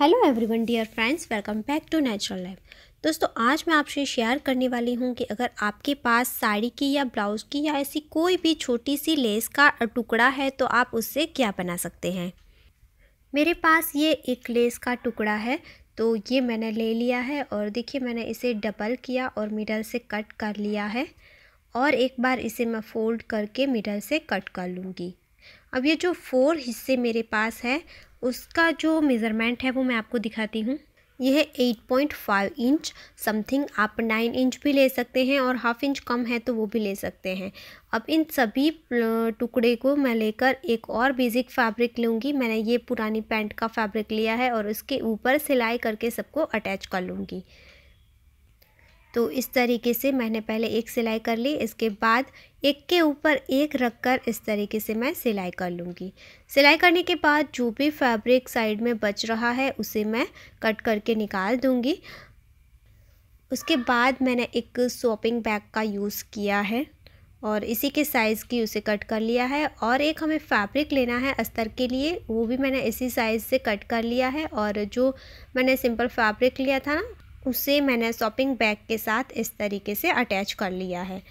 hello everyone dear friends welcome back to natural life दोस्तों आज मैं आपसे शेयर करने वाली हूँ कि अगर आपके पास साड़ी की या ब्लाउज़ की या ऐसी कोई भी छोटी सी लेस का टुकड़ा है तो आप उससे क्या बना सकते हैं मेरे पास ये एक लेस का टुकड़ा है तो ये मैंने ले लिया है और देखिए मैंने इसे डबल किया और मिडल से कट कर लिया है और एक बार इसे मैं फोल्ड करके मिडल से कट कर लूँगी अब ये जो फोर हिस्से मेरे पास है उसका जो मेज़रमेंट है वो मैं आपको दिखाती हूँ यह 8.5 इंच समथिंग आप 9 इंच भी ले सकते हैं और हाफ इंच कम है तो वो भी ले सकते हैं अब इन सभी टुकड़े को मैं लेकर एक और बेसिक फैब्रिक लूँगी मैंने ये पुरानी पैंट का फैब्रिक लिया है और उसके ऊपर सिलाई करके सबको अटैच कर लूँगी तो इस तरीके से मैंने पहले एक सिलाई कर ली इसके बाद एक के ऊपर एक रख कर इस तरीके से मैं सिलाई कर लूँगी सिलाई करने के बाद जो भी फैब्रिक साइड में बच रहा है उसे मैं कट करके निकाल दूँगी उसके बाद मैंने एक शॉपिंग बैग का यूज़ किया है और इसी के साइज़ की उसे कट कर लिया है और एक हमें फैब्रिक लेना है अस्तर के लिए वो भी मैंने इसी साइज़ से कट कर लिया है और जो मैंने सिंपल फैब्रिक लिया था ना उसे मैंने शॉपिंग बैग के साथ इस तरीके से अटैच कर लिया है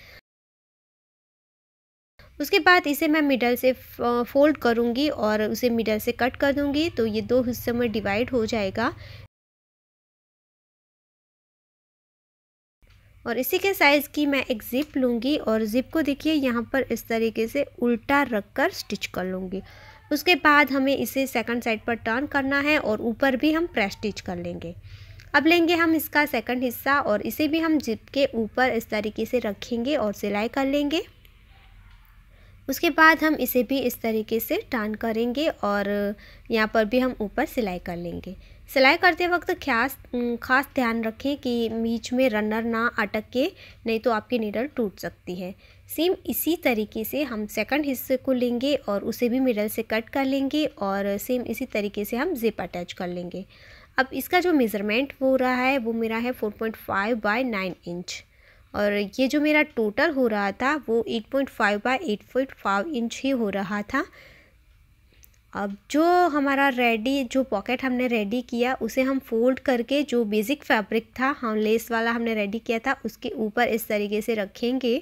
उसके बाद इसे मैं मिडल से फोल्ड करूँगी और उसे मिडल से कट कर दूंगी तो ये दो हिस्सों में डिवाइड हो जाएगा और इसी के साइज़ की मैं एक ज़िप लूँगी और ज़िप को देखिए यहाँ पर इस तरीके से उल्टा रख कर स्टिच कर लूँगी उसके बाद हमें इसे सेकंड साइड पर टर्न करना है और ऊपर भी हम प्रेस स्टिच कर लेंगे अब लेंगे हम इसका सेकंड हिस्सा और इसे भी हम जिप के ऊपर इस तरीके से रखेंगे और सिलाई कर लेंगे उसके बाद हम इसे भी इस तरीके से टर्न करेंगे और यहाँ पर भी हम ऊपर सिलाई कर लेंगे सिलाई करते वक्त खास खास ध्यान रखें कि बीच में रनर ना अटक के नहीं तो आपकी नीडल टूट सकती है सेम इसी तरीके से हम सेकंड हिस्से को लेंगे और उसे भी मिडल से कट कर लेंगे और सेम इसी तरीके से हम जिप अटैच कर लेंगे अब इसका जो मेज़रमेंट हो रहा है वो मेरा है four point five by nine inch और ये जो मेरा टोटल हो रहा था वो eight point five by eight point five inch ही हो रहा था अब जो हमारा रेडी जो पॉकेट हमने रेडी किया उसे हम फोल्ड करके जो बेसिक फैब्रिक था हम लेस वाला हमने रेडी किया था उसके ऊपर इस तरीके से रखेंगे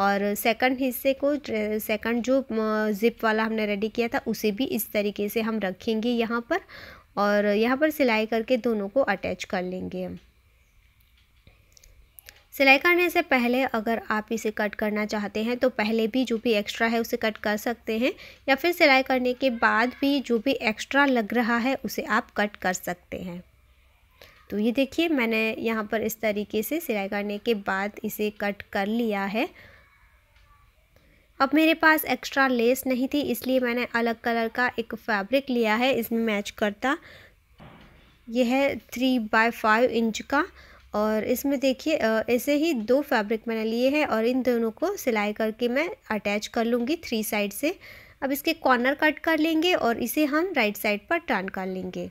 और सेकंड हिस्से को सेकंड जो जिप वाला हमने रेडी किया था उसे भी इस तरीके से हम रखेंगे यहाँ पर और यहाँ पर सिलाई करके दोनों को अटैच कर लेंगे हम सिलाई करने से पहले अगर आप इसे कट करना चाहते हैं तो पहले भी जो भी एक्स्ट्रा है उसे कट कर सकते हैं या फिर सिलाई करने के बाद भी जो भी एक्स्ट्रा लग रहा है उसे आप कट कर सकते हैं तो ये देखिए मैंने यहाँ पर इस तरीके से सिलाई करने के बाद इसे कट कर लिया है अब मेरे पास एक्स्ट्रा लेस नहीं थी इसलिए मैंने अलग कलर का एक फैब्रिक लिया है इसमें मैच करता यह है थ्री बाय फाइव इंच का और इसमें देखिए ऐसे ही दो फैब्रिक मैंने लिए हैं और इन दोनों को सिलाई करके मैं अटैच कर लूँगी थ्री साइड से अब इसके कॉर्नर कट कर लेंगे और इसे हम राइट साइड पर टर्न कर लेंगे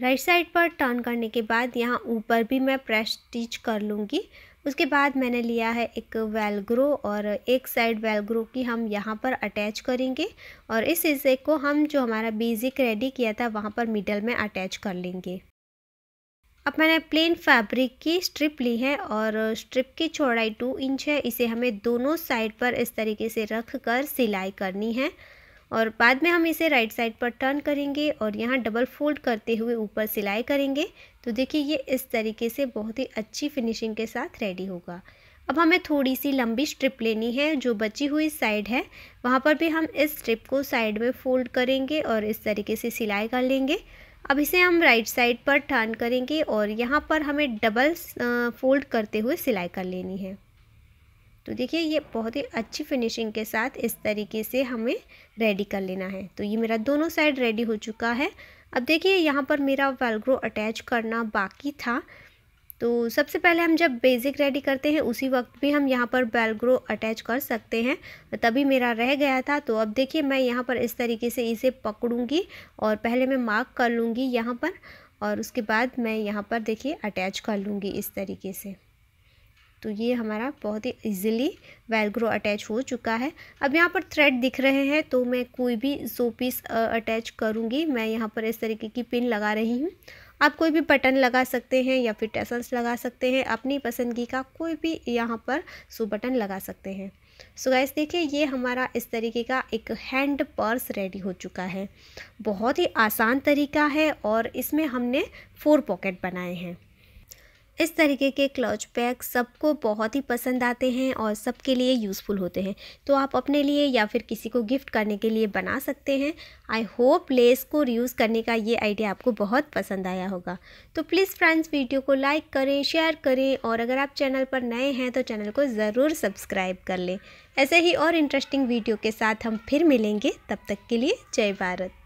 राइट साइड पर टर्न करने के बाद यहाँ ऊपर भी मैं प्रेस स्टिच कर लूँगी उसके बाद मैंने लिया है एक वेलग्रो और एक साइड वेलग्रो की हम यहाँ पर अटैच करेंगे और इस हिस्से को हम जो हमारा बेसिक रेडी किया था वहाँ पर मिडल में अटैच कर लेंगे अब मैंने प्लेन फैब्रिक की स्ट्रिप ली है और स्ट्रिप की चौड़ाई टू इंच है इसे हमें दोनों साइड पर इस तरीके से रख कर सिलाई करनी है और बाद में हम इसे राइट साइड पर टर्न करेंगे और यहाँ डबल फोल्ड करते हुए ऊपर सिलाई करेंगे तो देखिए ये इस तरीके से बहुत ही अच्छी फिनिशिंग के साथ रेडी होगा अब हमें थोड़ी सी लंबी स्ट्रिप लेनी है जो बची हुई साइड है वहाँ पर भी हम इस स्ट्रिप को साइड में फोल्ड करेंगे और इस तरीके से सिलाई कर लेंगे अब इसे हम राइट साइड पर टर्न करेंगे और यहाँ पर हमें डबल फोल्ड करते हुए सिलाई कर लेनी है तो देखिए ये बहुत ही अच्छी फिनिशिंग के साथ इस तरीके से हमें रेडी कर लेना है तो ये मेरा दोनों साइड रेडी हो चुका है अब देखिए यहाँ पर मेरा वेलग्रो अटैच करना बाकी था तो सबसे पहले हम जब बेसिक रेडी करते हैं उसी वक्त भी हम यहाँ पर बेलग्रो अटैच कर सकते हैं तभी मेरा रह गया था तो अब देखिए मैं यहाँ पर इस तरीके से इसे पकड़ूंगी और पहले मैं मार्क कर लूँगी यहाँ पर और उसके बाद मैं यहाँ पर देखिए अटैच कर लूँगी इस तरीके से तो ये हमारा बहुत ही इजीली वेलग्रो अटैच हो चुका है अब यहाँ पर थ्रेड दिख रहे हैं तो मैं कोई भी सो पीस अटैच करूँगी मैं यहाँ पर इस तरीके की पिन लगा रही हूँ आप कोई भी बटन लगा सकते हैं या फिर टेसल्स लगा सकते हैं अपनी पसंदगी का कोई भी यहाँ पर सो बटन लगा सकते हैं सो गैस गाइस देखिए ये हमारा इस तरीके का एक हैंड पर्स रेडी हो चुका है बहुत ही आसान तरीका है और इसमें हमने फोर पॉकेट बनाए हैं इस तरीके के क्लच पैक सबको बहुत ही पसंद आते हैं और सबके लिए यूज़फुल होते हैं तो आप अपने लिए या फिर किसी को गिफ्ट करने के लिए बना सकते हैं आई होप लेस को रियूज़ करने का ये आइडिया आपको बहुत पसंद आया होगा तो प्लीज़ फ्रेंड्स वीडियो को लाइक करें शेयर करें और अगर आप चैनल पर नए हैं तो चैनल को ज़रूर सब्सक्राइब कर लें ऐसे ही और इंटरेस्टिंग वीडियो के साथ हम फिर मिलेंगे तब तक के लिए जय भारत